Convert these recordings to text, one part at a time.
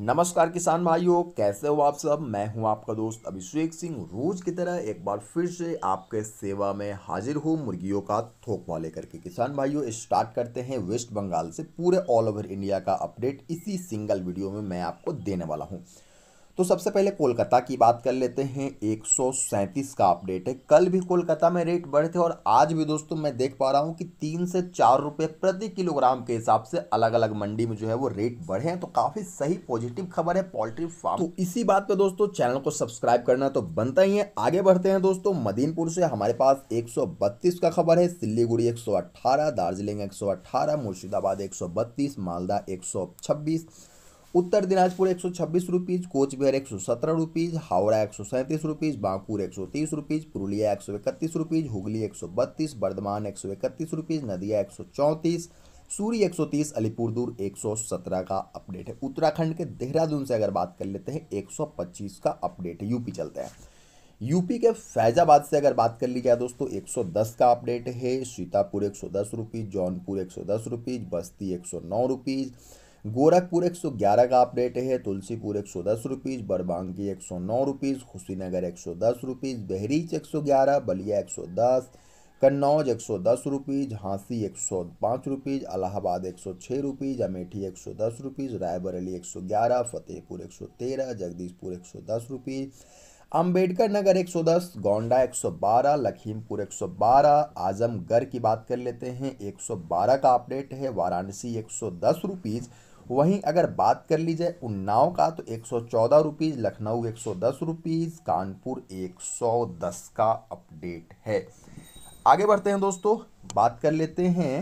नमस्कार किसान भाइयों कैसे हो आप सब मैं हूं आपका दोस्त अभिषेक सिंह रोज की तरह एक बार फिर से आपके सेवा में हाजिर हूं मुर्गियों का थोकवा लेकर के किसान भाइयों स्टार्ट करते हैं वेस्ट बंगाल से पूरे ऑल ओवर इंडिया का अपडेट इसी सिंगल वीडियो में मैं आपको देने वाला हूं तो सबसे पहले कोलकाता की बात कर लेते हैं एक का अपडेट है कल भी कोलकाता में रेट बढ़े थे और आज भी दोस्तों मैं देख पा रहा हूँ कि तीन से चार रुपये प्रति किलोग्राम के हिसाब से अलग अलग मंडी में जो है वो रेट बढ़े हैं तो काफ़ी सही पॉजिटिव खबर है पोल्ट्री फार्म तो इसी बात पर दोस्तों चैनल को सब्सक्राइब करना तो बनता ही है आगे बढ़ते हैं दोस्तों मदीनपुर से हमारे पास एक का खबर है सिल्लीगुड़ी एक दार्जिलिंग एक मुर्शिदाबाद एक मालदा एक उत्तर दिनाजपुर एक सौ छब्बीस रुपीज़ कोचबिहार एक सौ सत्रह रुपीज़ हावड़ा एक सौ सैंतीस रुपीज़ बांकुर एक सौ तीस रुपीज़ पुरुलिया एक सौ इकतीस रुपीज़ हुगली एक सौ बत्तीस बर्धमान एक सौ इकतीस रुपीज़ नदिया एक सौ चौंतीस सूरी एक सौ तीस अलीपुरदूर एक सौ सत्रह का अपडेट है उत्तराखंड के देहरादून से अगर बात कर लेते हैं एक सौ पच्चीस का अपडेट है यूपी चलते हैं यूपी के फैजाबाद से अगर बात कर ली जाए दोस्तों 110 का अपडेट है सीतापुर एक सौ दस रुपीज़ जौनपुर एक सौ दस रुपीज़ बस्ती एक सौ नौ रुपीज़ गोरखपुर 111 का अपडेट है तुलसीपुर एक सौ दस रुपीज़ बरबांगी एक सौ नौ रुपीज़ खुशीनगर एक सौ दस रुपीज़ बहरीच एक सौ ग्यारह बलिया एक सौ दस कन्नौज एक सौ दस रुपीज़ झांसी एक सौ पाँच रुपीज़ अलाहाबाद एक सौ छः रुपीज़ अमेठी एक सौ दस रुपीज़ रायबरेली एक सौ ग्यारह फतेहपुर एक सौ तेरह जगदीशपुर एक सौ दस रुपीज़ अम्बेडकर नगर एक सौ दस गोंडा एक सौ बारह लखीमपुर एक सौ बारह आजमगढ़ की बात कर लेते हैं एक सौ बारह का अपडेट है वाराणसी एक सौ दस रुपीज़ वहीं अगर बात कर ली जाए उन्नाव का तो एक सौ चौदह रुपीज़ लखनऊ एक सौ दस रुपीज़ कानपुर एक सौ दस का अपडेट है आगे बढ़ते हैं दोस्तों बात कर लेते हैं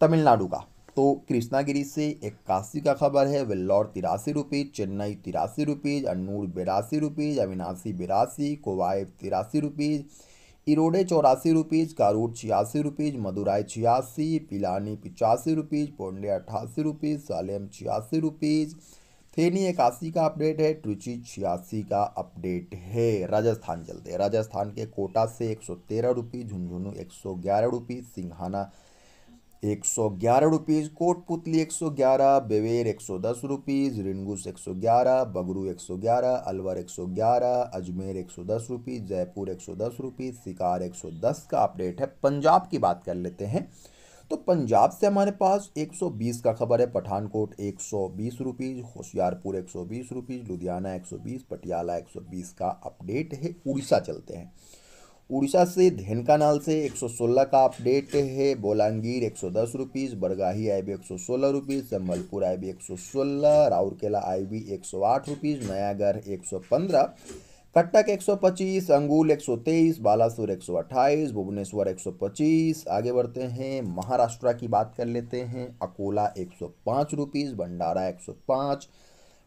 तमिलनाडु का तो कृष्णागिरी से इक्यासी का खबर है वेल्लौर तिरासी रुपीज़ चेन्नई तिरासी रुपीज़ अन्नूर बिरासी रुपीज़ अविनाशी बिरासी कोवायब तिरासी रुपीज़ इरोडे चौरासी रुपीज़ कारूर छियासी रुपीज़ मदुराई छियासी पिलानी पिचासी रुपीज़ पोंडे अट्ठासी रुपीज़ सालेम छियासी रुपीज़ थेनी इक्यासी का अपडेट है ट्रुचि छियासी का अपडेट है राजस्थान चलते राजस्थान के कोटा से एक सौ तेरह रुपीज़ झुंझुनू एक सौ ग्यारह रुपीज़ सिंघाना एक सौ ग्यारह रुपीज़ कोटपुतली एक सौ ग्यारह बेवेर एक सौ दस रुपीज़ रिंगूस एक सौ ग्यारह बगरू एक सौ ग्यारह अलवर एक सौ ग्यारह अजमेर एक सौ दस रुपीज़ जयपुर एक सौ दस रुपीज़ शिकार एक सौ दस का अपडेट है पंजाब की बात कर लेते हैं तो पंजाब से हमारे पास 120 का खबर है पठानकोट एक सौ बीस रुपीज़ होशियारपुर एक सौ बीस रुपीज़ लुधियाना एक सौ बीस पटियाला एक सौ बीस का अपडेट है उड़ीसा चलते हैं उड़ीसा से धनका नाल से 116 का अपडेट है बोलांगीर एक सौ दस रुपीज़ बरगाही आई बी एक सौ सोलह रुपीज़ संबलपुर आई बी एक सौ सोलह राउरकेला आई बी एक सौ आठ रुपीज़ नयागढ़ एक सौ पंद्रह कटक एक सौ पच्चीस अंगूल एक सौ तेईस बालासुर एक सौ अट्ठाईस भुवनेश्वर एक सौ पच्चीस आगे बढ़ते हैं महाराष्ट्र की बात कर लेते हैं अकोला एक सौ पाँच रुपीज़ भंडारा एक सौ पाँच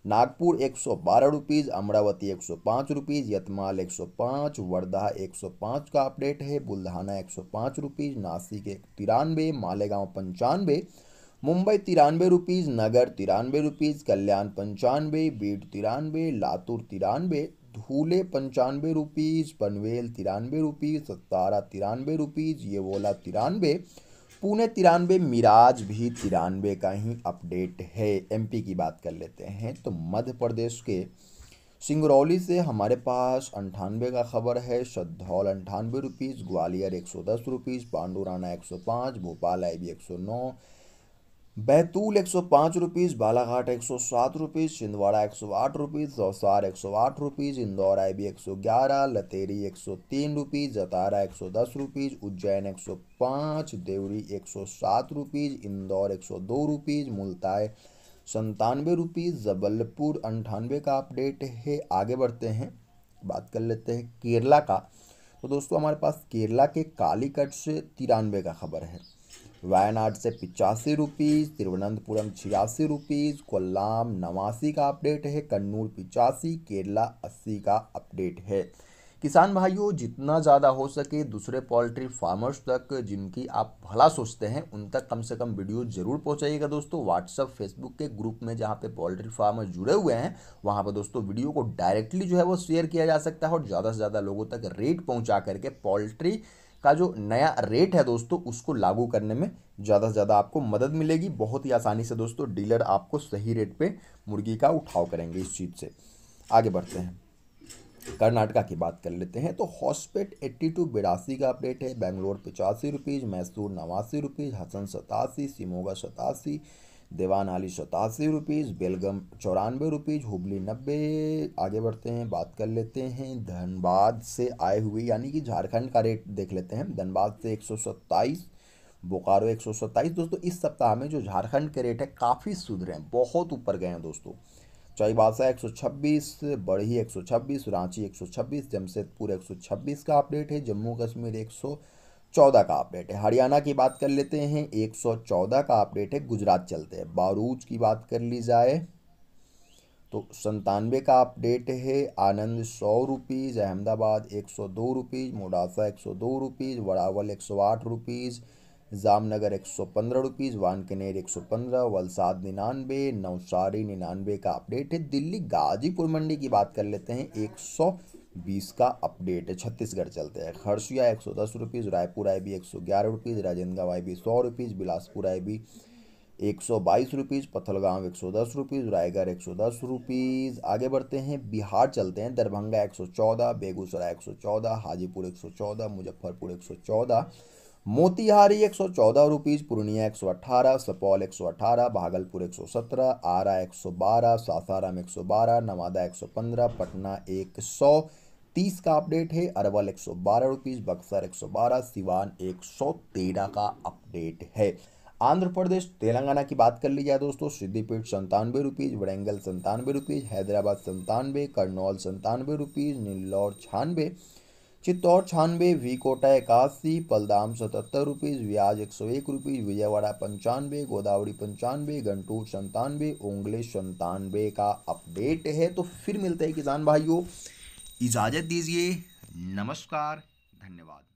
नागपुर एक सौ बारह रुपीज़ अमरावती एक सौ पाँच रुपीज़ यतमाल एक सौ पाँच वर्धा एक सौ पाँच का अपडेट है बुल्धाना एक सौ पाँच रुपीज़ नासिक एक तिरानवे मालेगांव पंचानवे मुंबई तिरानवे रुपीज़ नगर तिरानवे रुपीज़ कल्याण पंचानवे बीड तिरानवे लातूर तिरानवे धूले पंचानवे रुपीज़ पनवेल तिरानवे रुपीज़ सतारा तिरानवे रुपीज़ येवोला तिरानवे पुणे तिरानवे मिराज भी तिरानवे का ही अपडेट है एमपी की बात कर लेते हैं तो मध्य प्रदेश के सिंगरौली से हमारे पास अंठानवे का खबर है सद्धौल अंठानवे रुपीज़ ग्वालियर एक सौ दस रुपीज़ पांडुराना एक सौ पाँच भोपाल आई बी एक सौ नौ बैतूल एक सौ पाँच रुपीज़ बालाघाट एक सौ सात रुपीज़ छिंदवाड़ा एक सौ आठ रुपीज़ दौसार एक सौ आठ रुपीज़ इंदौर आई बी एक सौ ग्यारह लतेरी एक सौ तीन रुपीज़ जतारा एक सौ दस रुपीज़ उज्जैन एक सौ पाँच देवरी एक सौ सात रुपीज़ इंदौर एक सौ दो रुपीज़ मुलताए संतानवे रुपीज़ जबलपुर अंठानवे का अपडेट है आगे बढ़ते हैं बात कर लेते हैं केरला का तो दोस्तों हमारे पास केरला के कालीकट से तिरानवे का खबर है वायनाड से पिचासी रुपीज़ तिरुवनंतपुरम छियासी रुपीज़ कोल्लाम नवासी का अपडेट है कन्नूर पिचासी केरला अस्सी का अपडेट है किसान भाइयों जितना ज़्यादा हो सके दूसरे पोल्ट्री फार्मर्स तक जिनकी आप भला सोचते हैं उन तक कम से कम वीडियो ज़रूर पहुंचाइएगा दोस्तों व्हाट्सअप फेसबुक के ग्रुप में जहां पे पोल्ट्री फार्मर जुड़े हुए हैं वहां पर दोस्तों वीडियो को डायरेक्टली जो है वो शेयर किया जा सकता है और ज़्यादा से ज़्यादा लोगों तक रेट पहुँचा करके पोल्ट्री का जो नया रेट है दोस्तों उसको लागू करने में ज़्यादा से ज़्यादा आपको मदद मिलेगी बहुत ही आसानी से दोस्तों डीलर आपको सही रेट पे मुर्गी का उठाव करेंगे इस चीज़ से आगे बढ़ते हैं कर्नाटका की बात कर लेते हैं तो हॉस्पेट एट्टी टू बिरासी का अपडेट है बेंगलोर पचासी रुपीज़ मैसूर नवासी रुपीज़ हसन सतासी सिमोगा सतासी देवान आली सतासी रुपीज़ बेलगम चौरानवे रुपीज़ हुबली नब्बे आगे बढ़ते हैं बात कर लेते हैं धनबाद से आए हुए यानी कि झारखंड का रेट देख लेते हैं धनबाद से एक सौ सत्ताईस बोकारो एक सौ सत्ताईस दोस्तों इस सप्ताह में जो झारखंड के रेट है काफ़ी सुधरे हैं बहुत ऊपर गए हैं दोस्तों चाईबासा एक सौ छब्बीस बड़ही एक सौ छब्बीस रांची एक सौ छब्बीस जमशेदपुर एक सौ छब्बीस का अपडेट है जम्मू कश्मीर एक सौ चौदह का अपडेट है हरियाणा की बात कर लेते हैं एक सौ चौदह का अपडेट है गुजरात चलते हैं बारूच की बात कर ली जाए तो संतानवे का अपडेट है आनंद सौ रुपीज़ अहमदाबाद एक सौ दो रुपीज़ मोडासा एक सौ दो रुपीज़ वड़ावल एक सौ आठ रुपीज़ जामनगर एक सौ पंद्रह रुपीज़ वानकनेर एक सौ पंद्रह वलसाद निन्यानवे नवसारी निन्यानवे का अपडेट है दिल्ली गाजीपुर मंडी की बात कर लेते हैं एक सौ बीस का अपडेट है छत्तीसगढ़ चलते हैं खरसिया एक सौ दस रुपीज़ रायपुर आई बी एक सौ ग्यारह रुपीज़ राजनांदगांव आई बी सौ रुपीज़ बिलासपुर आई बी एक सौ बाईस रुपीज़ पथलगांव एक सौ दस रुपीज़ रायगढ़ एक सौ दस रुपीज़ आगे बढ़ते हैं बिहार चलते हैं दरभंगा एक सौ चौदह बेगूसराय एक सौ चौदह हाजीपुर एक सौ चौदह मुजफ्फरपुर एक सौ चौदह मोतिहारी एक सौ चौदह रुपीज़ पूर्णिया एक सौ अट्ठारह सुपौल एक सौ अठारह भागलपुर एक सौ सत्रह आरा एक सौ बारह सासाराम एक सौ बारह नवादा एक सौ पंद्रह पटना एक सौ तीस का अपडेट है अरवल एक सौ बारह रुपीज़ बक्सर एक सौ बारह सिवान एक सौ तेरह का अपडेट है आंध्र प्रदेश तेलंगाना की बात कर ली जाए दोस्तों सिद्धिपेट संतानवे रुपीज़ वड़ेंगल संतानवे रुपीज़ हैदराबाद संतानवे करनौल संतानवे रुपीज़ नीलौर छानवे चित्तौड़ छानवे कोटा इक्यासी पलदाम सतहत्तर रुपीज़ व्याज एक सौ एक रुपीज़ विजयवाड़ा पंचानवे गोदावरी पंचानवे गंटूर संतानवे उंगले संतानवे का अपडेट है तो फिर मिलते हैं किसान भाइयों इजाज़त दीजिए नमस्कार धन्यवाद